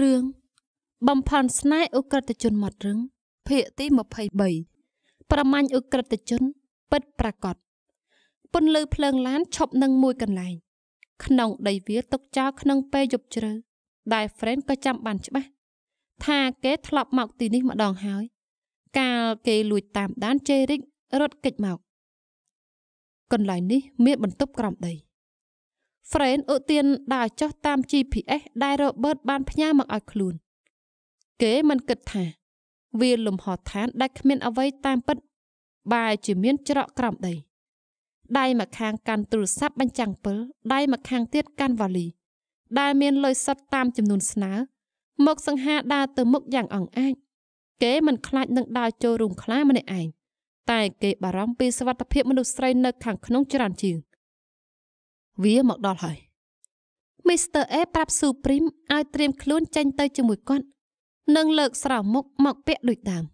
រឿងបំផន់ស្នេហ៍អ ுக ្រិតជនមាត់រឹងភាគទី23ប្រមាញ់អ ுக ្រិតជនពិតប្រាកដពន្លឺភ្លើងឡានឈប់នឹងមួយកន្លែង ក្នុងដីវាលទុកចោលក្នុង ពេលយប់ជ្រៅដែល friend ក៏ចាំបានច្បាស់ថាគេធ្លាប់មកទីនេះម្ដងហើយ កាលគេលួចតាមដានជេរិករត់គេចមកកន្លែងនេះមានបន្ទប់ក្រំដី Friend ឧទានដើរចុះតាម GPS ដែល Robert បានផ្ញើមកឲ្យខ្លួនគេមិនគិតថា វាលំហឋានដែលគ្មានអ្វីតាមពិតបែរជាមានច្រកក្រោមដីដៃម្ខាងកាន់ទូរស័ព្ទបញ្ចាំងពិលដៃម្ខាងទៀតកាន់វ៉ាលី ដែលមានលុយសុទ្ធតាមចំនួនស្នើមកសង្ហាដើរទៅមុខយ៉ាងអង្អាចគេមិនខ្លាចនឹងដើរចូលរួមខ្លាម្នាក់ឯងតែគេបារម្ភពីសុវត្ថិភាពមនុស្សស្រីនៅខាងក្នុងច្រើនជាង។វាមកដល់ហើយ Mr. A ប្រាប់ Supreme ឲ្យត្រៀមខ្លួនចេញទៅជាមួយគាត់និងលើកស្រោមមុខមកពាក់ដូចដើម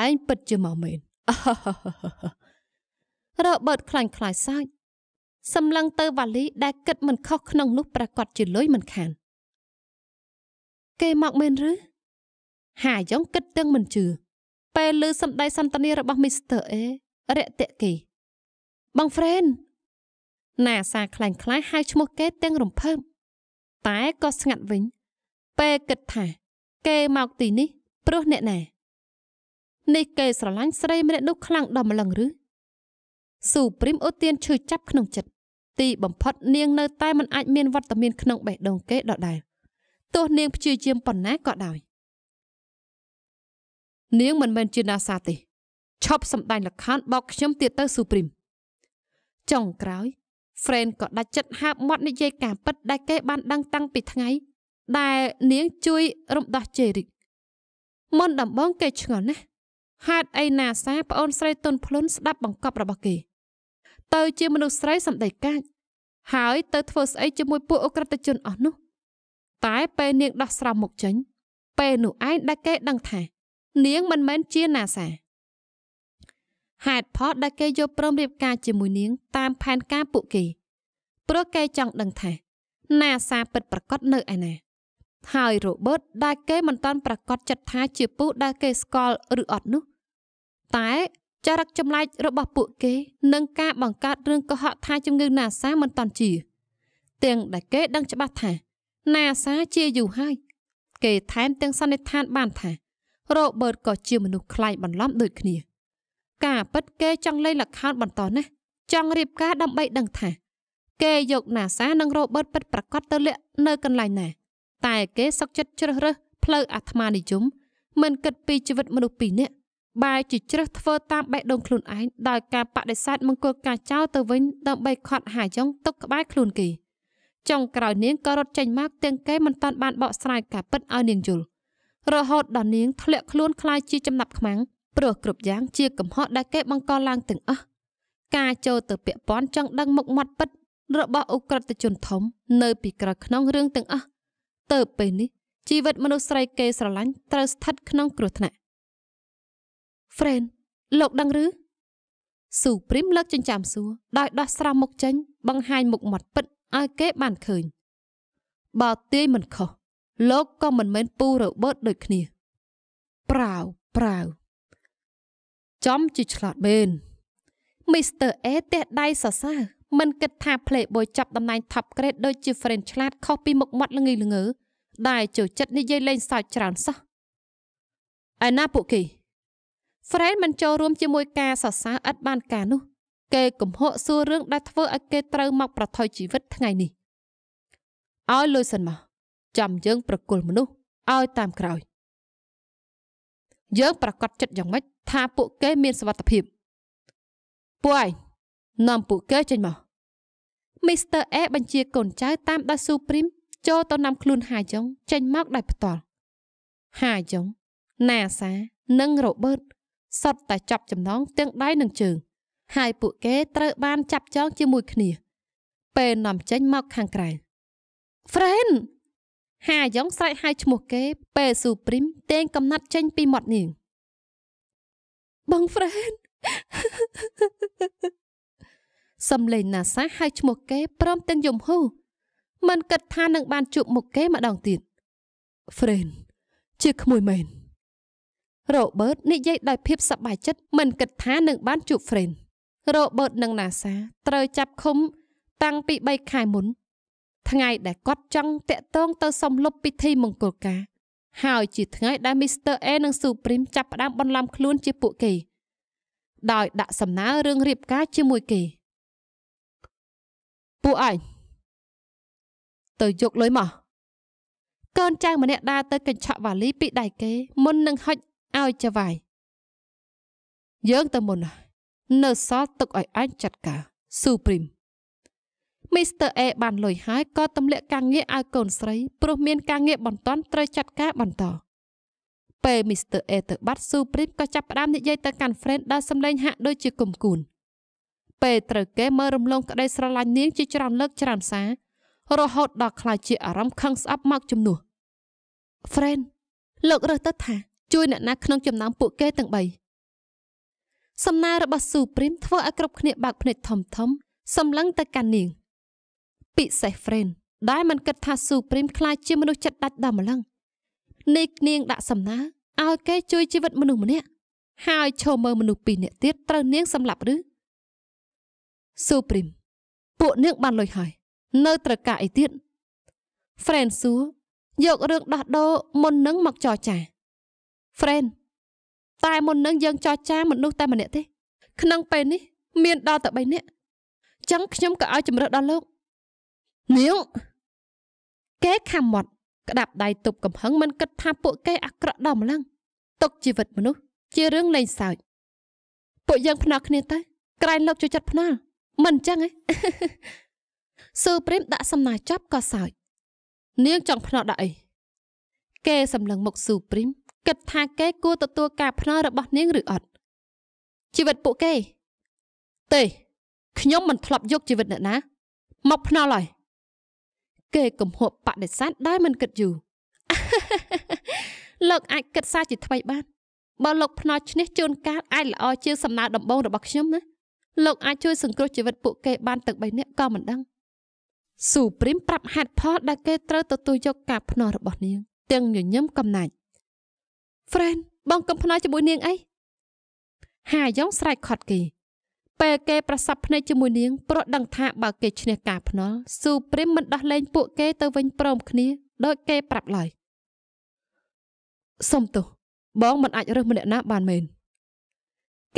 ឯងពិតជាមកមែនរ៉ូបឺតខ្លាញ់ខ្លាយសើចសម្លឹងទៅវ៉ាលីដែលគិតមិនខុសក្នុង នោះ ប្រកាសជាលុយមិនខានគេមកមែនឬ ហាយ៉ងគិតទាំងមិនជឿពេលឮសម្ដីសន្តានារបស់មីស្ទ័រអេរាក់តាក់គេបងហ្វ្រេនណាអាសាខ្លាញ់ខ្លាហៅឈ្មោះគេទាំងរំភើបតែក៏ស្ងាត់វិញ ពេលគិតថា គេមកទីនេះព្រោះអ្នកណានេះគេស្រឡាញ់ស្រីម្នាក់នោះ ខ្លាំងដល់ម្លឹងឬស៊ូព្រីមអូទៀនឈឺចាប់ក្នុងចិត្តទីបំផុតនាងនៅតែមិនអាចមានវត្តមានក្នុង បេះដូងគេដដែលទោះនាងព្យាយាមប៉ុណ្ណាក៏ដោយនាងមិនមែនជាណាសាទេឈប់សំដែងលក្ខខណ្ឌបោកខ្ញុំទៀតទៅស៊ូព្រីមចុងក្រោយហ្វ្រេនក៏ដាច់ចិត្តហាបមាត់និយាយការពិតដែលគេបានដឹងតាំងពីថ្ងៃ ដែលនាងជួយរំដោះជេរិកមុនដំបងគេឆ្ងល់ណាស់ហេតុអីណាសាប្អូនស្រីទុនភ្លុនស្ដាប់បង្កប់របស់គេទៅជាមនុស្សស្រីសម្ដីកាចហើយទៅធ្វើស្អីជាមួយពួកអ ுக ្រិតជនអស់នោះតែពេលនាងដោះស្រោមមុខចេញពេលនោះឯងដែលគេដឹងថានាងមិនមែនជាណាសាហេតុផលដែលគេយកព្រមរៀបការជាមួយនាងតាមផែនការពួកគេព្រោះគេចង់ដឹងថាណាសាពិតប្រកបនៅឯណាហើយរ៉ូបឺតដែលគេមិនតាន់ប្រកាសចិត្តថាជាពូដែលគេស្គាល់ឬអត់នោះតែចរិតចម្លែករបស់ពួកគេនឹងការបង្កើតរឿងកុហកថាជំងឺណាសាមិនតាន់ជាទាំងដែលគេដឹងច្បាស់ថាណាសាជាយូរហើយគេថែមទាំងសន្និដ្ឋានបានថារ៉ូបឺតក៏ជាមនុស្សខ្លាញ់បន្លំដូចគ្នា។ការពិតគេចង់លេងល្ខោនបន្តណាស់ចង់រៀបការដើម្បីដឹងថាគេយកណាសានិងរ៉ូបឺតពិតប្រកបទៅលាក់នៅកន្លែងណាតែគេសឹកចិត្តជ្រើសរើសផ្លូវអាត្មានិយមមិនគិតពីជីវិតមនុស្សពីរនាក់បែរជាជ្រើសធ្វើតាមបេះដូងខ្លួនឯងដោយការបដិសេធមង្គលការចោលទៅវិញដើម្បីខត់ហាយ៉ងទុកក្បែរខ្លួនគេចុងក្រោយនាងក៏រត់ចេញមកទាំងគេមិនតាន់បានបកស្រាយការពិតឲ្យនាងយល់រហូតដល់នាងធ្លាក់ខ្លួនคล้ายជាចំណាប់ខ្មាំងព្រោះគ្រប់យ៉ាងជាកំហុសដែលគេបង្កឡើងទាំងអស់ការចូលទៅពាក់ព័ន្ធចង់ដឹងមុខមាត់ពិតរបស់អ ுக ្រិតជនធំនៅពីក្រោយក្នុងរឿងទាំងអស់ទៅពេលនេះជីវិតមនុស្សស្រីគេស្រឡាញ់ត្រូវស្ថិតក្នុងគ្រោះថ្នាក់ Friend លោកដឹងឬស៊ូព្រីមលើកចិញ្ចាមសួរដោយដោះស្រះមុខចេញ បង្ហាញមុខមាត់ពិតឲ្យគេបានឃើញបើទាយមិនខុសលោកក៏មិនមែនពូរបឺតដូចគ្នាប្រាវប្រាវចំជាឆ្លាតមែនមីស្ទ័រអេទះដៃសរសើរមិនគិតថា Playboy ចាប់តំណែង Top Grade ដូចជា French ឆ្លាតខុសពីមុខមាត់ល្ងីល្ងើដែលចូលចិត្តនិយាយលេងសើចច្រើនសោះឯណាពួកគេ French មិនចូលរួមជាមួយការសរសើរឥតបានការនោះ គេកំហកសួររឿងដែលធ្វើឲ្យគេត្រូវមកប្រថុយជីវិតថ្ងៃនេះឲ្យលុយសិនមកចាំយើងប្រគល់មនុស្សឲ្យតាមក្រោយយើងប្រកាសចិត្តយ៉ាងម៉េចថាពួកគេមានសវត្ថភាពពួកឯងនាំពួកគេចេញមកមីស្ទ័រអេបញ្ជាកូនចៅតាមដោយស៊ូព្រីម ចូលទៅនាំខ្លួនហាយ៉ុងចេញមកដោយផ្ទាល់ហាយ៉ុងណាសានិងរ៉ូបឺតសុទ្ធតែចាប់ចំណងទាំងដៃនិងជើងហើយពួកគេត្រូវ បានចាប់ចងជាមួយគ្នា ពេលនាំចេញមកខាងក្រៅ Friend ហាយ៉ងស្រែកហៅឈ្មោះគេ ពេលស៊ូព្រីមទាញកំណាត់ចេញពីមាត់នាងបងហ្វ្រេនសំលេងណាសាហៅឈ្មោះគេព្រមទាំងយំហូមិនគិតថានឹងបានជួបមុខគេម្ដងទៀតហ្វ្រេនជាក្មួយមែនរ៉ូបឺតនិយាយដោយភាពសប្បាយចិត្តមិនគិតថានឹងបានជួបហ្វ្រេនរ៉ូបឺតនិងណាសា ត្រូវចាប់ឃុំ តាំងពី3ខែមុនថ្ងៃដែលគាត់ចង់តាក់ទងទៅសំលុបពិធីមង្គលការហើយជាថ្ងៃដែល Mr. A និង Supreme ចាប់ផ្ដើមបន្លំខ្លួនជាពួកគេ ដោយ ដាក់សំណើរឿងរៀបការជាមួយគេពួកអញទៅយកលុយមកកូនចៅម្នាក់ដើរទៅកញ្ឆក់វ៉ាលី ពីដៃគេ មុននឹងហុចឲ្យចវាយយើងទៅមុន នៅសល់ទុកឲ្យអញចាត់ការស៊ូព្រីមមីស្ទ័រអេបានលុយហើយក៏ទម្លាក់ការងារឲ្យកូនស្រីព្រោះមានការងារបន្ទាន់ត្រូវចាត់ការបន្តពេលមីស្ទ័រអេទៅបាត់ស៊ូព្រីមក៏ចាប់ផ្ដើមនិយាយទៅកាន់ហ្វ្រេនដោយសម្លេងហាក់ដូចជាគំគួនពេលត្រូវគេមើលរំលង ក្តីស្រឡាញ់នាងជាច្រើន លើកច្រើនសារ រហូតដល់ខ្លាចជាអារម្មណ៍ខឹងស្អប់មកជំនួសហ្វ្រេនលោករើសទៅថា ជួយអ្នកណាក្នុងចំណោមពួកគេទាំង3សំណាររបស់ស៊ូព្រីមធ្វើឲ្យគ្រប់គ្នាបើកភ្នែកធំធំ សម្លឹងទៅកាន់នាងពិសេស friend ដែលមិនគិតថាស៊ូព្រីមខ្លាចជាមនុស្សចិត្តដាច់ដល់ម្លឹងនេះនាងដាក់សំណើឲ្យគេជួយជីវិតមនុស្សម្នាក់ហើយឈោមើលមនុស្សពីរនាក់ទៀតត្រូវនាងសម្លាប់ឬស៊ូព្រីមពួកនាងបានលុយហើយ នៅត្រូវការអីទៀត friend សួរយករឿងដោះដូរមុននឹងមកចរចា friend តែមុននឹងយើងចរចាមនុស្សតែម្នាក់ទេ ក្នុងពេលនេះ មានដល់តែ3នាក់ចឹងខ្ញុំក៏ឲ្យជំរឿនដល់លោកនាងគេខំមាត់ក្តាប់ដៃទប់កំហឹងមិនគិតថាពួកគេអាក្រក់ដល់ម្លឹងទុកជីវិតមនុស្សជារឿងលេងសើចពួកយើងភ្នាល់គ្នាទៅក្រែងលោកជួយចាត់ភ្នាល់មិនអញ្ចឹងឯងស៊ឺព្រីម ដាក់សំណាចប់ក៏សើចនាងចង់ភ្នាល់ដាក់អីគេសម្លឹងមុខស៊ូព្រីមគិតថាគេគួរទទួលការភ្នាល់របស់នាងឬអត់ជីវិតពួកគេទេខ្ញុំមិនធ្លាប់យកជីវិតអ្នកណា មកភ្នាល់ហើយគេកំហួបបដិសេធដោយមិនគិតយូរលោកអាចគិតសារជាថ្មីបានបើលោកភ្នោឈ្នះជួនកាលអាចល្អជាសំណើដំបងរបស់ខ្ញុំណាលោកអាចជួយសង្គ្រោះជីវិតពួកគេបានទឹក3នាក់ក៏មិនដឹងស៊ូព្រីមប្រាប់ហេតុផលដែលគេត្រូវទទួលយកការភ្នាល់របស់នាងទាំងញញឹមកំណាច់ Friend បងកំភ្នាល់ជាមួយនាងអីហាយ៉ងស្រែកខត់គេពេលគេប្រសັບភ្នែកជាមួយនាងព្រោះដឹងថាបើគេឈ្នះការភ្នាល់ស៊ូព្រីមមិនដោះលែងពួកគេទៅវិញព្រមគ្នាដោយគេប្រាប់ឡើយសុំទោសបង មិនអាចរើសម្នាក់ណាបានមែន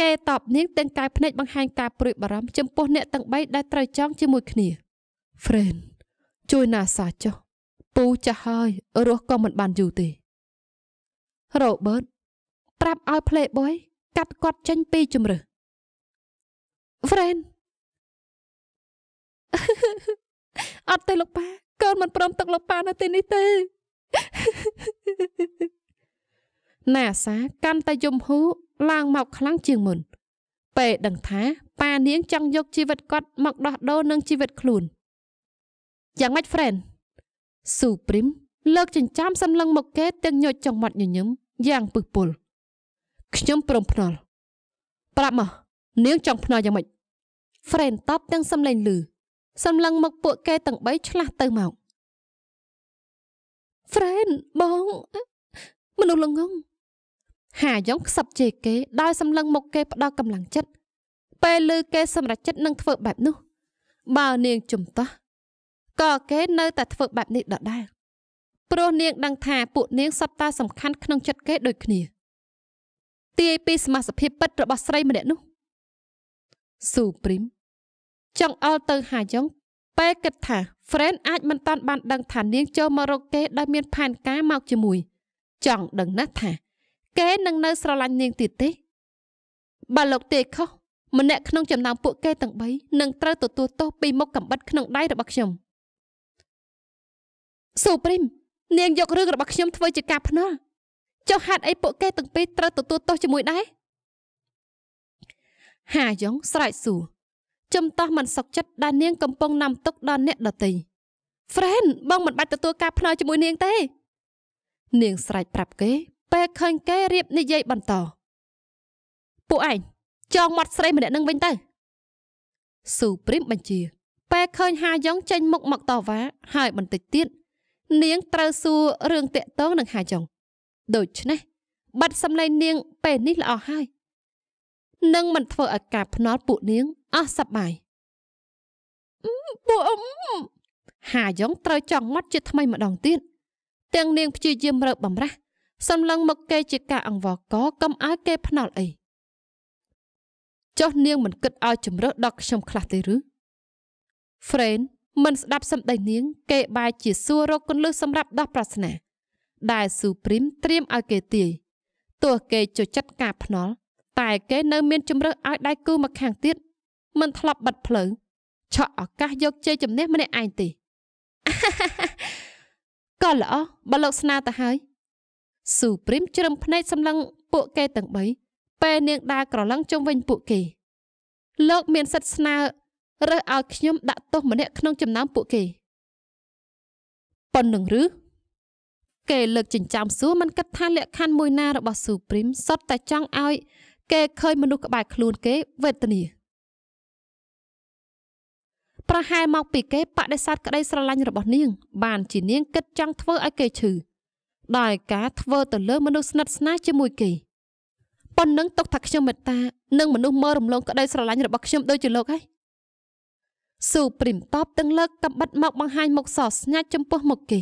គេតបនាងទាំងកាយភ្នែកបង្ហាញការព្រួយបារម្ភចំពោះអ្នកទាំងបីដែលត្រូវចង់ជាមួយគ្នា friend ជួយណាសាចុះពូចាស់ហើយរស់ក៏មិនបានយូរទេ Robert ប្រាប់ឲ្យ Playboy កាត់គាត់ចេញពីជំរឹះ friend អត់ទេលោកប៉ាកូនមិនព្រមទឹកលោកប៉ានៅទីនេះទេណាសាកាន់តែយំហូឡើងមកខ្លាំងជាងមុនពេលដឹងថាប៉ានាង ចង់យកជីវិតគាត់មកដោះដូរនឹងជីវិតខ្លួនយ៉ាងម៉េច friend ស៊ូព្រីមលើកចិញ្ចាំសម្លឹងមកគេទាំងញុចចង្មាត់ញញឹមយ៉ាងពឹសពុលខ្ញុំព្រមភ្នាល់ប្រាប់មកនាងចង់ភ្នាល់យ៉ាងម៉េចហ្វ្រេន តបទាំងសំឡេងឮសំឡឹងមកពួក គេទាំងបីឆ្លាស់ទៅមកហ្វ្រេនបងមនុស្សល្ងងហាយ៉ងខ្សឹបជេរគេដោយសំឡឹងមកគេ ផ្ដោតកម្លាំងចិត្តពេលឮគេសម្រេចចិត្តនឹងធ្វើបែបនោះ បើនាងជំទាស់ក៏គេ នៅតែធ្វើបែបនេះដដែលព្រោះនាងដឹងថាពួកនាងសត្វតាសំខាន់ក្នុង ចិត្តគេដូចគ្នាទាយពីសមាសភាពពិតរបស់ស្រីម្នាក់នោះស៊ូព្រីមចង្អុលទៅហាយ៉ុងពេលគិតថា Friend អាចមិនតាន់បានដឹងថានាងចូលមករកគេដោយមានផែនការមកជាមួយ ចង់ដឹងណាស់ថាគេនឹងនៅស្រឡាញ់នាងទៀតទេបើលោកទេខុសម្នាក់ក្នុងចំណោមពួកគេទាំង3នឹងត្រូវទទួលទោសពីមុខកំបិតក្នុងដៃរបស់ខ្ញុំស៊ូព្រីមនាងយករឿងរបស់ខ្ញុំធ្វើជាការភ្នាល់ចុះហេតុអីពួកគេទាំងពីរត្រូវទទួលទោសជាមួយដែរហាយ៉ងស្រែកសួរចំតោះមិនសុខចិត្តដែលនាងកំពុងនាំទុកដល់អ្នកដតី friend បងមិនបាច់ទទួលការភ្នើជាមួយនាងទេ នាងស្រែកប្រាប់គេ ពេលឃើញគេរៀបនិយាយបន្ត ពួកឯងចងមាត់ស្រីម្នាក់នឹងវិញទៅស៊ូព្រីមបញ្ជាពេលឃើញហាយ៉ងចេញ មុខមកតវ៉ាហើយបន្តិចទៀតនាងត្រូវសួររឿងតាក់ទងនឹងហាយ៉ងដូច្នេះបាត់សម្លេងនាង ពេលនេះល្អហើយនឹងមិនធ្វើឲ្យការភ្នាល់ពួកនាងអស់សប្បាយពួកអ៊ំហាយ៉ងត្រូវចង់មាត់ជាថ្មីម្ដងទៀតទាំងនាងព្យាយាមរើបំរះសំឡឹងមកគេជាការអង្វរកកុំឲ្យគេភ្នាល់អីចុះនាង មិនគិតឲ្យជំរើសដល់ខ្ញុំខ្លះទេឬ Friend មិនស្ដាប់សម្ដីនាង គេបាយជា សួររកគន្លឹះសម្រាប់ដោះប្រស្នា ដែលស៊ូព្រីមត្រៀមឲ្យគេទាយទោះគេជចិត្តការភ្នាល់តែគេនៅ មានជំរើសឲ្យដៃគូមកខាងទៀតមិនធ្លាប់បិទផ្លូវឆក់ឱកាសយកជ័យជំនះម្នាក់ឯងទេក៏ល្អបើលោកស្នាទៅហើយស៊ូព្រីមជ្រឹមភ្នែកសម្លឹង ពួកគេទាំងបីពេលនាងដើរក្រឡឹងជុំវិញពួកគេ លោកមាន សិទ្ធស្នើរើសឲ្យខ្ញុំ ដាក់ទោសម្នាក់ក្នុងចំណោមពួកគេប៉ុណ្្នឹងឬគេលើកចិញ្ចើមសួរមិនគិតថាលក្ខខណ្ឌមួយណារបស់ស៊ូព្រីមសុទ្ធតែចង់ឲ្យគេឃើញមនុស្សក្បែរខ្លួនគេវេទនាប្រហែលមកពីគេបដិសេធក្តីស្រឡាញ់របស់នាង បានជានាងគិតចង់ធ្វើឲ្យគេឈឺដោយការធ្វើទៅលើ មនុស្សស្និទ្ធស្នាលជាមួយគេប៉ុណ្ណឹងទុកថាខ្ញុំមេត្តានិងមនុស្សមើលរំលងក្តីស្រឡាញ់របស់ខ្ញុំដូចជាលោកហើយស៊ូព្រីមតបទាំងលើកកំបិតមកបង្ហាញមុខសស្ញាច់ចំពោះមុខគេ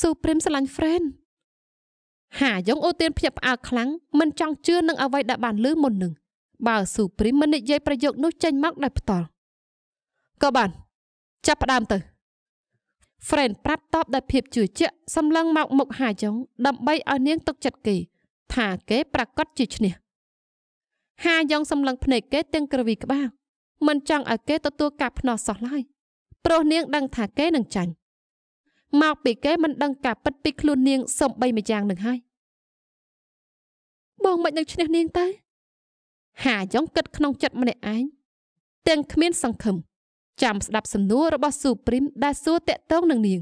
ស៊ូព្រីមស្រឡាញ់ហ្វ្រេនហាយ៉ុងអូទៀនភ្ញាក់ផ្អើលខ្លាំងមិនចង់ជឿនឹងអ្វីដែលបានឮមុននឹងបើស៊ូព្រីមមិននិយាយប្រយោគនោះចេញមកដោយផ្ទាល់ក៏បានចាប់ផ្ដើមទៅ friend ប្រាប់តបដោយភាពជឿជាក់សម្លឹងមកមុខហាយ៉ុង ដើម្បីឲ្យនាងទុកចិត្តគេ ថាគេប្រកាសជាឈ្នះហាយ៉ុងសម្លឹងភ្នែកគេទាំងក្រវីក្បាលមិនចង់ឲ្យគេទទួលការភ្នាល់សោះឡើយព្រោះនាងដឹងថាគេនឹងចាញ់មកពីគេមិនដឹងការពិតពីខ្លួននាងសំបីម្យ៉ាងនឹងហើយបងមិននឹងឈ្នះនាងទៅហាយ៉ងគិតក្នុងចិត្តម្នាក់ឯងទាំងគ្មានសង្ឃឹមចាំស្ដាប់សំណួររបស់ស៊ូព្រីមដែលសួរតាក់ទងនឹងនាង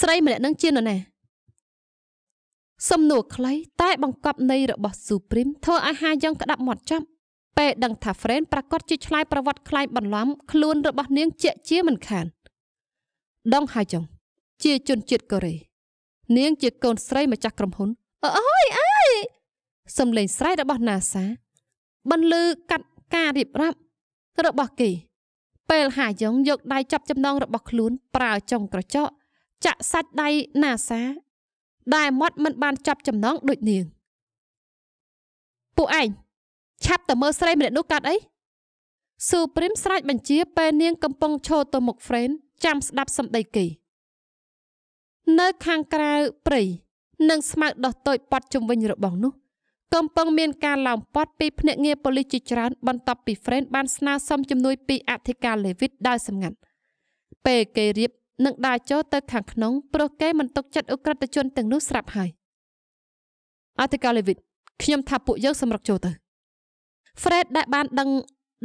ស្រីម្នាក់នឹងជានរណាសំណួរខ្លីតែបង្កប់នៃរបស់ស៊ូព្រីមធ្វើឲ្យហាយ៉ងក្តាប់មាត់ចាប់ពេលដឹងថាហ្វ្រេនប្រកាសជាឆ្លើយប្រវត្តិខ្លាញ់បន្លំខ្លួនរបស់នាងជាជាមិនខានដងហៃចុង ជាជនជាតិកូរ៉េនាងជាកូនស្រីម្ចាស់ក្រុមហ៊ុនអូយអាយសំឡេងស្រែករបស់ NASA បន្លឺកាត់ការរៀបរាប់របស់គេពេលហាយ៉ងយកដៃចាប់ចំណងរបស់ខ្លួន ប្រើចុងក្រចកចាក់សាច់ដៃ NASA ដែលមាត់មិនបានចាប់ចំណងដូចនាងពួកឯងឆាប់ទៅមើលស្រីម្នាក់នោះកើតអីស៊ូព្រីមស្រែកបញ្ជា ពេលនាងកំពុងឈរទៅមុខហ្វ្រេនចាំស្ដាប់សម្ដីគេនៅខាងក្រៅព្រៃនិងស្មៅដោះតូចប៉ាត់ជំវិញរបងនោះកំពុងមានការឡោមព័ទ្ធពីភ្នាក់ងារប៉ូលីសជាច្រើនបន្ទាប់ពី Friend បានស្នើសុំជំនួយពីអធិការលេវីតដោយសម្ងាត់ពេលគេរៀបនឹងដើរចូលទៅ ខាងក្នុងព្រោះគេមិនទុកចិត្តអ ுக ្រិតជន ទាំងនោះស្រាប់ហើយអធិការលេវីតខ្ញុំថាពួកយើងសម្រុកចូលទៅ Fred ដែលបានដឹង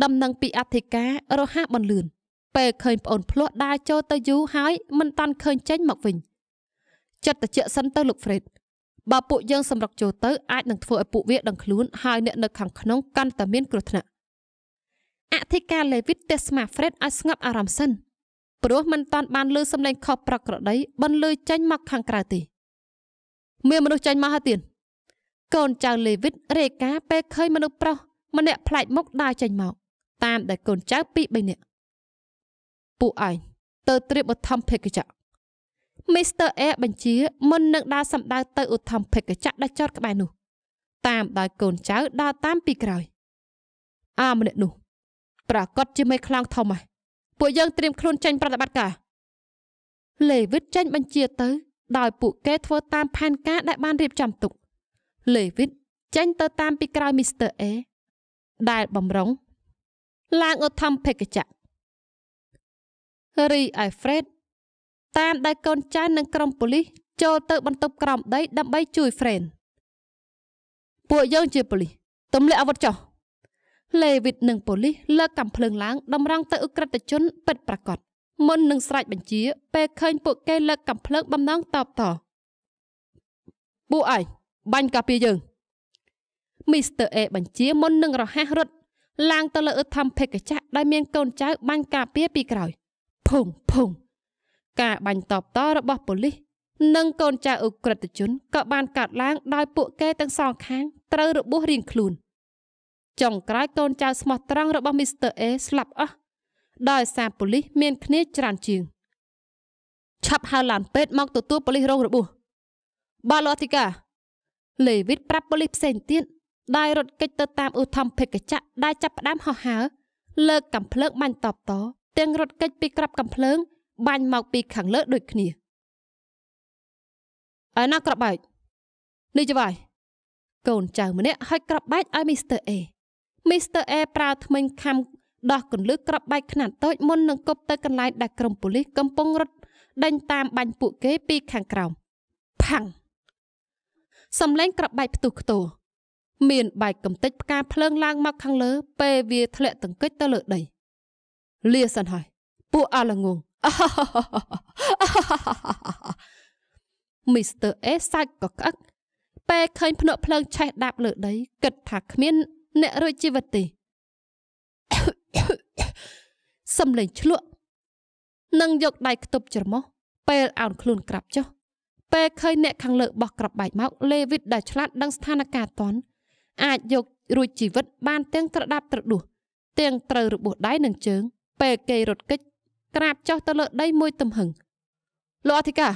ដំណឹងពីអធិការរហ័សបន្លឿនពេលឃើញប្អូនភ្លោះដើរចូលទៅយូរហើយមិនតាន់ឃើញចេញមកវិញចិត្តតិចសិនទៅលោកហ្វ្រេតបើពួកយើងសម្រុកចូលទៅអាចនឹងធ្វើឲ្យពួកវា ដឹងខ្លួនហើយអ្នកនៅខាងក្នុងកាន់តែមានគ្រោះថ្នាក់អធិការលេវីតទេសមាហ្វ្រេតឲ្យស្ងប់អារម្មណ៍សិនព្រោះមិនតាន់បានលឺសំឡេងខុសប្រក្រតីបន្លឺចេញមកខាងក្រៅទេមានមនុស្សចេញមកហើយទៀតកូនចៅលេវីតរេការពេលឃើញមនុស្សប្រុសម្នាក់ប្លែកមុខដើរចេញមកតាមដែលកូនចៅពីរបីនាក់ពួកឯងទៅត្រៀមឧទ្ធម្ភិកចៈ Mr. A បញ្ជាមុននឹងដើរសម្ដៅទៅឧទ្ធម្ភិកចៈដែលចតក្បែរនោះតាមដោយកូនចៅដើរតាមពីក្រោយ អាម្នាក់នោះប្រកាសជាមេខ្លាំងធំហើយពួកយើងត្រៀមខ្លួនចេញប្រតិបត្តិការលេវិតចេញបញ្ជាទៅ ដោយពួកគេធ្វើតាមផែនការ ដែលបានរៀបចំទុកលេវិតចេញទៅតាមពីក្រោយមីស្ទ័រអេដែលបំរុង ឡើងឧទ្ធម្ភិកចៈរីឯហ្វ្រេតតាមដែលកូនចៅនិងក្រុមប៉ូលីសចូលទៅ បន្ទប់ក្រោមដី ដើម្បីជួយហ្វ្រេនពួកយើងជាប៉ូលីសទម្លាក់អាវុធចុះលេវីតនិងប៉ូលីសលើកកាំភ្លើងឡើងតម្រង់ទៅអ ுக ្រិតជន ពិតប្រាកដមុននឹងស្រេចបញ្ជា ពេលឃើញពួកគេលើកកាំភ្លើងបំណងតបតពួកឯងបាញ់ការពារយើងមីស្ទ័រអេបញ្ជាមុននឹងរហ័សរត់ឡើងទៅលើអឺធំភេកចាស់ដែលមានកូនចៅបាញ់ការពារពីក្រោយភុងភុងការបាញ់តបតរបស់ប៉ូលីសនិងកូនចៅអ ுக ្រិតជនក៏បាន កាត់ឡើង ដោយពួកគេទាំងសងខាងត្រូវរបួសរៀងខ្លួនចុងក្រោយកូនចៅស្មោះត្រង់របស់មីស្ទ័រអេស្លាប់អស់ដោយសារប៉ូលីសមានគ្នាច្រើនជាងឆាប់ហៅឡានពេទ្យមកទទួលប៉ូលីសរងរបួសបាទលោកអធិការលេវីតប្រាប់ប៉ូលីសផ្សេងទៀតដែលរត់គេចទៅតាមឧធម្មភេកចៈដែលចាប់ផ្ដើមហោះហើរលើកកំភ្លើងបាញ់តបតទាំងរត់គេចពីក្របកំភ្លើងបាញ់មកពីខាងលើដូចគ្នាឯណាក្របបែកនេះចវាយកូនចៅម្នាក់ឲ្យក្របបែកឲ្យមីស្ទ័រអេមីស្ទ័រអេប្រើថ្មិញខំដោះកន្លឹះក្របបែកខ្នាតតូចមុននឹងគប់ទៅកន្លែងដែលក្រុមប៉ូលីសកំពុងរត់ដេញតាមបាញ់ពួកគេពីខាងក្រោមផាំងសំឡេង ក្របបែកផ្ទុះខ្ទោមានបែកកំទេចផ្កាភ្លើងឡើងមកខាងលើពេលវាធ្លាក់ទង្គិចទៅលើដីលាសិនហើយពួកអាលងងមីស្ទ័រអេសាច់ក៏ក្អឹកពេលឃើញភ្នក់ភ្លើងឆេះដាប់លើដីគិតថាគ្មាន អ្នករួចជីវិតទេសំលេងឆ្លក់នឹងយកដៃខ្ទប់ច្រមុះពេលអោនខ្លួនក្រាប់ចុះពេលឃើញអ្នកខាងលើបោះក្របបែកមក លេវីតដែលឆ្លាតដឹងស្ថានភាពតន់ អាចយករួចជីវិតបានទាំងត្រដាប់ត្រដួសទាំងត្រូវរបួសដៃនិងជើងពេលគេរត់គេចក្រាបចុះទៅលើដីមួយទំហឹងលោកអធិការ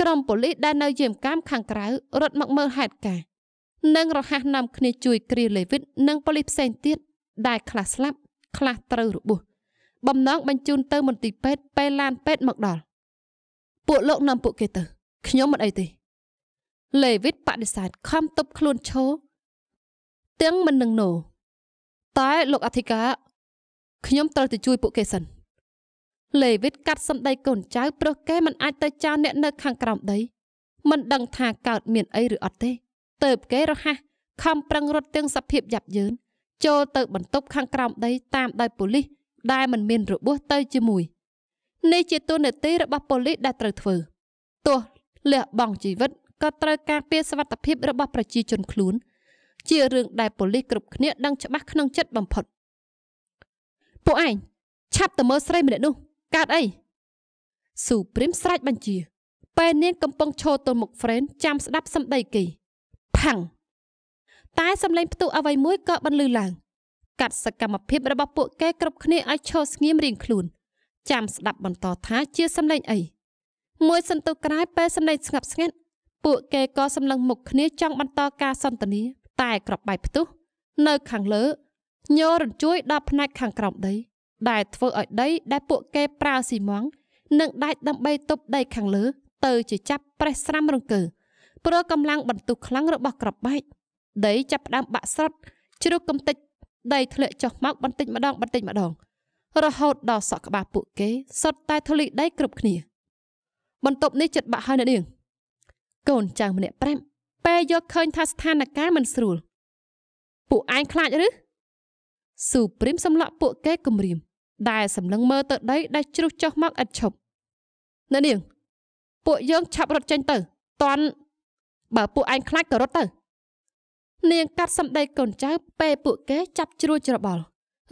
ក្រុមប៉ូលីសដែលនៅយាមកាមខាងក្រៅរត់មកមើលហេតុការណ៍និងរហ័សនាំគ្នាជួយគ្រាលេវិតនិងប៉ូលីសផ្សេងទៀតដែលខ្លះស្លាប់ ខ្លះត្រូវរបួសបំណងបញ្ជូនទៅមន្ទីរពេទ្យពេលឡានពេទ្យមកដល់ពួកលោកនាំពួកគេទៅ ខ្ញុំមិនអីទេលេវិតបដិសេធខំទប់ខ្លួនឈោទាំងមិននឹងណូតែលោកអធិការខ្ញុំត្រូវទៅជួយពួកគេសិនលេវីតកាត់សម្ដីកូនចៅព្រោះគេមិនអាចទៅចោលអ្នក នៅ ខាងក្រោមដី មិនដឹងថាកើត មានអីឬអត់ទេទៅគេរហ័សខំប្រឹងរត់ទាំងសភាពយ៉ាប់យ៉ឺនចូលទៅបន្ទប់ខាងក្រោមដីតាមដោយប៉ូលីសដែលមិនមានរបួសទៅជាមួយ នេះជាទូនាទីរបស់ប៉ូលីសដែលត្រូវធ្វើ ទោះលះបង់ជីវិតក៏ត្រូវការពារសុវត្ថិភាពរបស់ប្រជាជនខ្លួនជារឿងដែលប៉ូលីសគ្រប់គ្នាដឹងច្បាស់ក្នុងចិត្តបំផុតពួកឯងឆាប់ទៅមើលស្រីម្នាក់នោះកើតអីស៊ូព្រីមស្រែកបញ្ជាពេលនាងកំពុងឈរទល់មុខហ្វ្រេន ចាំស្ដាប់សម្ដីគេផាំងតែសម្លេង ផ្ទុះអ្វីមួយក៏បន្លឺឡើងកាត់សកម្មភាពរបស់ពួកគេគ្រប់គ្នាឲ្យឈរស្ងៀមរៀងខ្លួនចាំស្ដាប់បន្តថាជាសម្លេងអីមួយសន្ទុះក្រោយពេលសម្លេងស្ងប់ស្ងាត់ពួកគេក៏សម្លឹងមុខគ្នាចង់បន្តការសន្ទនាតែក្របបែកផ្ទុះនៅខាងលើញោរញ្ជួយដល់ផ្នែកខាងក្រោមដីដែលធ្វើឲ្យដីដែលពួកគេប្រើស៊ីម៉ង់និងដាច់ដើម្បីទប់ដីខាងលើ ទៅជាចាប់ប្រេះស្រាំរង្គើព្រោះកម្លាំងបន្ទុះខ្លាំងរបស់ក្របបែកដី ចាប់ផ្ដើមបាក់ស្រុតជ្រុះកំតិចដីធ្លាក់ចុះមក បន្តិចម្ដងបន្តិចម្ដង រហូតដល់សក់ក្បាលពួកគេសុទ្ធតែធូលីដីគ្រប់គ្នាបន្ទប់នេះចិត្តបាក់ហើយអ្នកនាងកូនចៅម្នាក់ប្រាប់ពេលយកឃើញថាស្ថានភាពមិនស្រួលពួកឯងខ្លាចឬស៊ូព្រីមសម្លាក់ពួកគេគំរាមដែលសម្លឹងមើលទៅដីដែលជ្រុះចុះមកឥតឈប់អ្នកនាងពួកយើងឆាប់រត់ចេញទៅតន់បើពួកឯងខ្លាចក៏រត់ទៅ នាងកាត់សម្ដីកូនចៅពេលពួកគេចាប់ជ្រួចច្របល់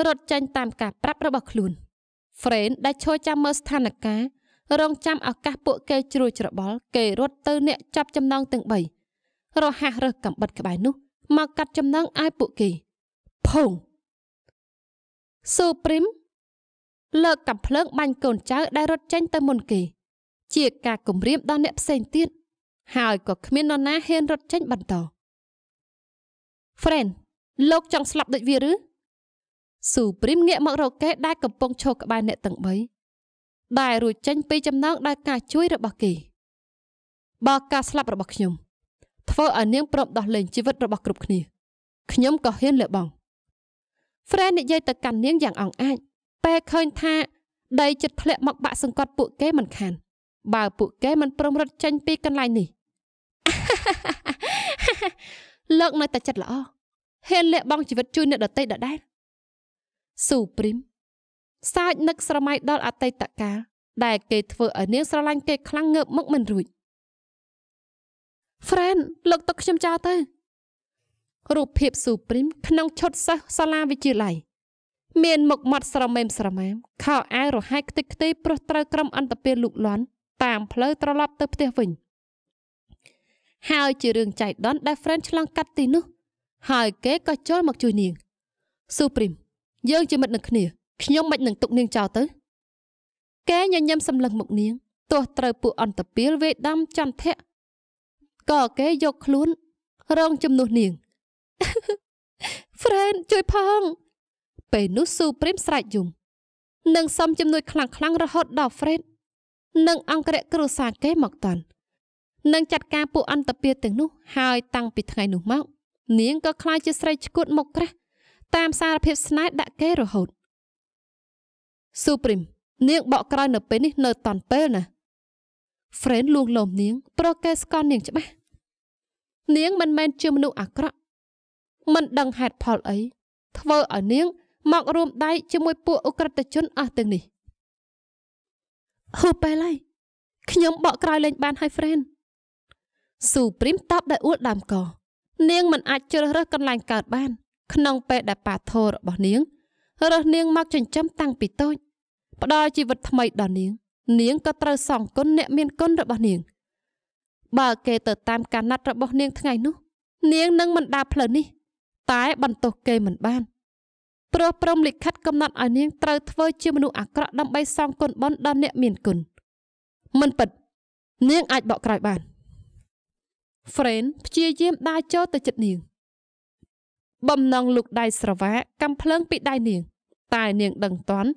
រត់ចេញតាមការប្រាប់របស់ខ្លួនហ្វ្រេនដែលឈរចាំមើលស្ថានភាពរងចាំឱកាសពួកគេជ្រួចច្របល់គេរត់ទៅអ្នកចាប់ចំណងទាំង3រហ័សរើសកំបិតក្បែរនោះមកកាត់ចំណងឲ្យពួកគេភងស៊ូព្រីមលើកកំភ្លើងបាញ់កូនចៅដែលរត់ចេញទៅមុនគេ ជាការគំរាមដល់អ្នកផ្សេងទៀតហើយក៏គ្មាននរណាហ៊ានរត់ចេញបន្ត Friend លោកចង់ស្លាប់ដូចវាឬស៊ូព្រីមងាកមករកគេដែលកំពុងឈរក្បែរអ្នកទាំង3ដែលរួចចេញ ពីចំណងដោយការជួយ របស់គេ បើការស្លាប់របស់ខ្ញុំធ្វើឲ្យនាងព្រមដោះលែងជីវិតរបស់គ្រប់គ្នាខ្ញុំក៏ហ៊ានលះបង់ហ្វ្រេនិយាយទៅកាន់នាងយ៉ាងអង្អាចពេលឃើញថាដីចិត្តធ្លាក់មក បាក់សង្កត់ពួកគេមិនខាន បើពួកគេមិនព្រមរត់ចេញពីកន្លែងនេះលោកនៅតែចិត្តល្អហ៊ានលាក់បង់ជីវិតជួយអ្នកដតីដដែលស៊ូព្រីមសើចនឹកស្រមៃដល់អតីតកាលដែលគេធ្វើឲ្យនាង ស្រឡាញ់គេ ខ្លាំងងើបមកមិនរួចហ្វ្រេនលោកទុកខ្ញុំចោលទៅរូបភាពស៊ូព្រីមក្នុងឈុតសិស្សសាលាវិទ្យាល័យមានមុខមាត់ស្រមែមស្រមាម ខោអាវរហែកខ្ទេចខ្ទេព្រោះត្រូវក្រុមអន្តពលលូកលាន់តាម ផ្លូវត្រឡប់ទៅផ្ទះវិញហើយជារឿងចៃដន្យដែល friend ឆ្លងកាត់ទីនោះ ហើយគេក៏ចូលមកជួយនាងស៊ូព្រីមយើងជាមិត្តនឹងគ្នាខ្ញុំមិននឹងទុកនាងចោលទៅគេញញឹមសម្លឹងមុខនាងទោះត្រូវពួកអន្តពលវេដំចន្ទៈក៏គេយកខ្លួន រងជំនួសនាងហ្វ្រេនជួយផង ពេលនោះស៊ូព្រីមស្រែកយំនិងសំជំនួយ ខ្លាំងខ្លាំងរហូតដល់ហ្វ្រេននិងអង្គរៈគ្រួសារគេមកតន់និងចាត់ការពួកអន្តពាទាំងនោះហើយតាំងពីថ្ងៃនោះមកនាងក៏ខ្លាចជាស្រីឈួតមកក្រាស់តាមសារភាពស្នេហ៍ដាក់គេរហូតស៊ូព្រីមនាងបកក្រោយនៅពេលនេះ នៅតន់ពេលណាហ្វ្រេនលួងលោមនាងប្រកែស្កន់នាងច្បាស់នាងមិនមែនជាមនុស្សអាក្រក់មិនដឹងហេតុផលអីធ្វើឲ្យនាង មករួមដៃជាមួយពួកអ ுக ្រិតជនអស់ទាំងនេះហូបែលហើយខ្ញុំបកក្រោយលេងបានហើយ friend ស៊ូព្រីមតបដោយអួលដើមកនាង មិនអាចជ្រើសរើសកន្លែងកើតបាន ក្នុងពេលដែលប៉ាធររបស់នាងរើសនាងមកចិញ្ចឹមតាំងពីតូច ផ្ដល់ជីវិតថ្មីដល់នាង នាងក៏ត្រូវសងគុណអ្នក មានគុណរបស់នាង បើគេទៅតាមការណាត់របស់នាងថ្ងៃនោះនាងនឹងមិនដើរផ្លូវនេះតែបន្ទោសគេមិនបានព្រោះព្រមលិខិតកំណត់ឲ្យនាងត្រូវធ្វើជាមនុស្សអាក្រក់ដើម្បីសងគុណបន់ដល់អ្នកមានគុណមិនពិតនាងអាចបកក្រោយបាន Friend ព្យាយាមដើរចូលទៅជិតនាង បំណងលោកដៃស្រវាកំភ្លើងពីដៃនាង តែនាង ដឹងតាន់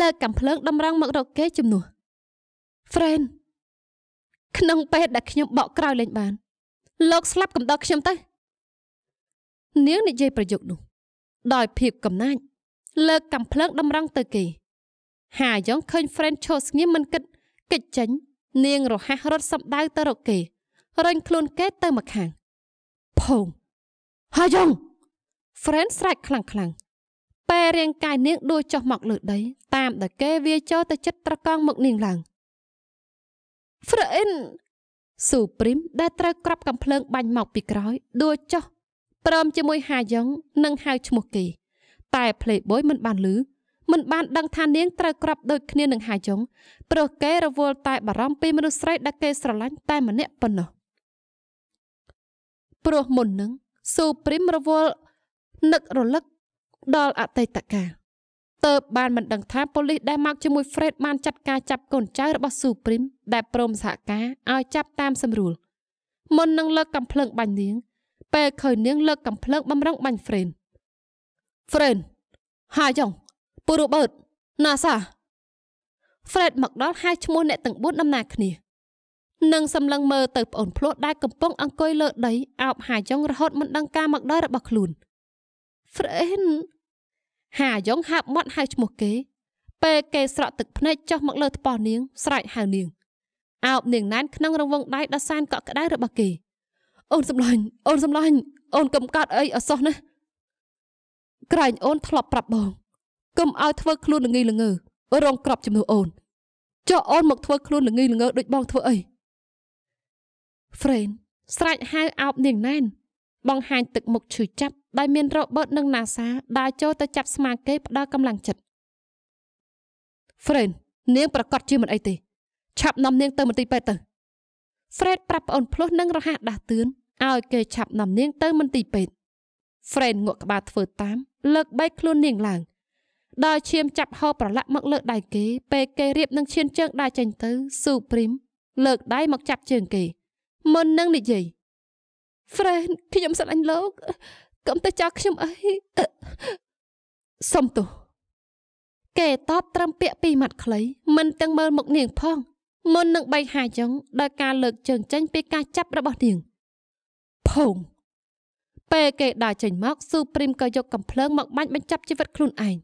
លើកំភ្លើងតម្រង់មករកគេជំនួស Friend ក្នុងពេលដែលខ្ញុំបកក្រោយលេងបានលោកស្លាប់កំដៅខ្ញុំទៅនាងនិយាយប្រយោគនោះដោយភាពកំណាចលើកកំភ្លើងតម្រង់ទៅគេ ហាយ៉ងឃើញ friend ឈរស្ងៀមមិនគិតកិច្ចចេញ នាង រហ័សរត់សម្ដៅទៅរកគេ រញខ្លួនគេទៅមកខាងភូមិហាយ៉ង friend ស្រែកខ្លាំងខ្លាំងពេលរាងកាយនាងដួលចុះមកលើដីតាមដែលគេវាចូលទៅចិត្តត្រកង់មុខនាងឡើង friend ស៊ូព្រីមដែលត្រូវក្របកំភ្លើងបាញ់មកពីក្រោយដួលចុះព្រមជាមួយហាយ៉ងនិងហៅឈ្មោះគេតែ Playboy មិនបានឮមិនបានដឹងថានាងត្រូវក្របដូចគ្នានឹងហាយ៉ងព្រោះគេរវល់តែបារម្ភពីមនុស្សស្រីដែលគេស្រឡាញ់តែម្នាក់ប៉ុណ្ណោះព្រោះមុននឹងស៊ូព្រីមរវល់នឹករលឹកដល់អតីតកាលតើបបានមិនដឹងថាប៉ូលីសដែលមកជាមួយហ្វ្រេតបានចាត់ការចាប់កូនចៅរបស់ស៊ូព្រីមដែលព្រមសហការឲ្យចាប់តាមសម្រួលមុននឹងលើកកំភ្លើងបាញ់នាងពេលឃើញនាងលើកកំភ្លើងបំរុងបាញ់ហ្វ្រេនហ្វ្រេនហាយ៉ងពូរូបឺតណាសាហ្វ្រេតមកដល់ហៅឈ្មោះអ្នកទាំង4ដំណាគ្នានឹងសម្លឹងមើលទៅប្អូនភ្លោះដែលកំពុងអង្គុយលើដីអោបហាយ៉ងរហូតមិនដឹងការមកដល់របស់ខ្លួនហ្វ្រេនហាយ៉ងហាប់មាត់ហៅឈ្មោះគេ ពេលគេស្រក់ទឹកភ្នែកចុះមកលើថ្ប៉ោះនាងស្រែកហៅនាងអោបនាងណែនក្នុងរង្វង់ដៃដ៏សែនកក់ក្ដៅរបស់គេអូនសម្លាញ់អូនសម្លាញ់អូនកុំកាត់អីអសោះណាក្រែងអូនធ្លាប់ប្រាប់បងកុំឲ្យធ្វើខ្លួនល្ងីល្ងើរងក្របជំនួសអូនចុះអូនមកធ្វើខ្លួនល្ងីល្ងើដូចបងធ្វើអី Friend ស្រែកហៅអោបនាងណែន បង្ហាញ ទឹកមុខឈឺចាប់ដែលមានរបត់និងណាសាដើរចូលទៅចាប់ស្មាគេផ្ដល់កម្លាំងចិត្ត Friend នាងប្រកាសជាមិនអីទេឆាប់នាំនាងទៅមន្ទីរពេទ្យទៅហ្វ្រេតប្រាប់ប្អូនភ្លោះនឹងរហ័សដាស់តឿនឲ្យ គេឆាប់នាំនាងទៅមន្ទីរពេទ្យហ្វ្រេតងក់ក្បាលធ្វើតាមលើកបែកខ្លួននាងឡើងដោយឈាមចាប់ហូរប្រឡាក់មកលើដៃគេពេលគេរៀបនឹងឈានជើងដើរចេញទៅស៊ូព្រីមលើកដៃមកចាប់ជើងគេមុននឹងនិយាយហ្វ្រេតខ្ញុំស្រឡាញ់លោកកុំទៅចោលខ្ញុំអីសុំទោសគេតបត្រឹមពាក្យពីរម៉ាត់ខ្លីមិនទាំងមើលមុខនាងផងមុននឹងបែកហាយចឹងដោយការលើកជើងចេញពីការចាប់របស់នាងភងពេលគេដើរចេញមកស៊ូព្រីមក៏យកកំភ្លើងមកបាញ់បញ្ចប់ជីវិតខ្លួនឯង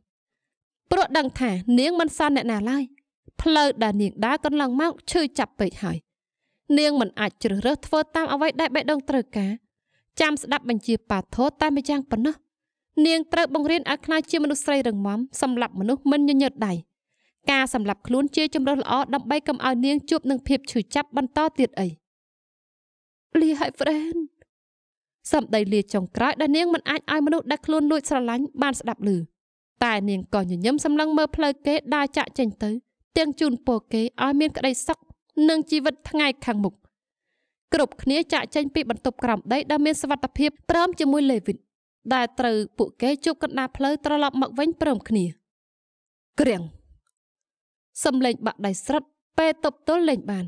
ព្រោះដឹងថា នាងមិនសន់អ្នកណាឡើយផ្លូវដែលនាងដើរកន្លងមកឈឺចាប់ពេកហើយនាងមិនអាចជ្រើសរើសធ្វើតាមអ្វីដែលបេះដូងត្រូវការចាំស្ដាប់បញ្ជាប៉ាថោតែម្យ៉ាងប៉ុណ្ណោះនាងត្រូវបង្រៀនឲ្យខ្លាចជាមនុស្សស្រីរឹងមាំសម្រាប់មនុស្សមិនញញើតដៃការសម្លាប់ខ្លួនជាជំរើសល្អដើម្បីកុំឲ្យនាងជួបនឹងភាពឈឺចាប់បន្តទៀតអីលីហើយហ្វ្រេនសម្ដីលាចុងក្រោយដែលនាងមិនអាចឲ្យមនុស្សដែលខ្លួនលួចស្រឡាញ់បានស្ដាប់ឮតែនាងក៏ញញឹមសម្លឹងមើលផ្លូវគេដើរចាក់ចេញទៅទាំងជូនពរគេឲ្យមានក្តីសុខនិងជីវិតថ្ងៃខាងមុខគ្រប់គ្នាចាក់ចេញពីបន្ទប់ក្រោមដីដែលមានសវត្ថភាពព្រមជាមួយលេវិតដែលត្រូវពួកគេជួបកណ្ដាលផ្លូវត្រឡប់មកវិញព្រមគ្នាក្រៀងសំលេងបាក់ដៃស្រិតពេលតប់ទល់លេងបាន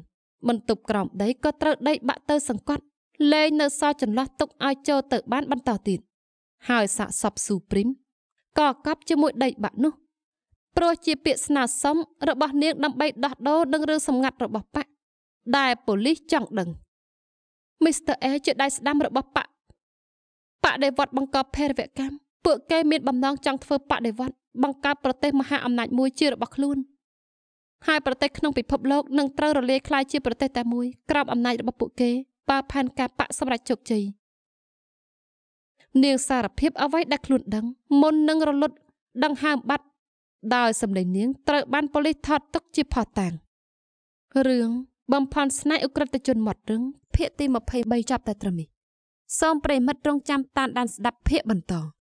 បន្ទប់ក្រោមដីក៏ត្រូវ ដី បាក់ទៅ សង្កត់លេងនៅសល់ចន្លោះទុកឲ្យចូលទៅ បានបន្តទៀតហើយសាក់សពស៊ូព្រីមក៏កាប់ជាមួយដីបាក់នោះព្រោះជាពាក្យស្នើសុំរបស់នាងដើម្បីដោះដូរនឹងរឿងសម្ងាត់របស់ប៉ាដែលប៉ូលីសចង់ដឹងមីស្ទ័រអេជាដៃស្ដាំរបស់ប៉ាបដិវត្តបង្កប់ភេរវកម្មពួកគេមានបំណងចង់ធ្វើបដិវត្តបង្កើតប្រទេសមហាអំណាច មួយជារបស់ខ្លួន។ហើយប្រទេសក្នុងពិភពលោកនឹងត្រូវរលាយคล้ายជា ប្រទេសតែមួយក្រោមអំណាចរបស់ពួកគេបើផែនការបកសម្រាប់ជោគជ័យនាងសារភាពអ្វីដែលខ្លួនដឹង មុននឹងរលត់ដង្ហើមបាត់ដោយ សម្លេងនាងត្រូវបានប៉ូលីសថតទុកជាផុសតាងរឿងបំផន់ស្នេហ៍អ ுக ្រិតជនមាត់រឹងភាគទី23ចាប់តែត្រឹមនេះសូមប្រិមិត្តរងចាំតាមដានស្ដាប់ភាគបន្ត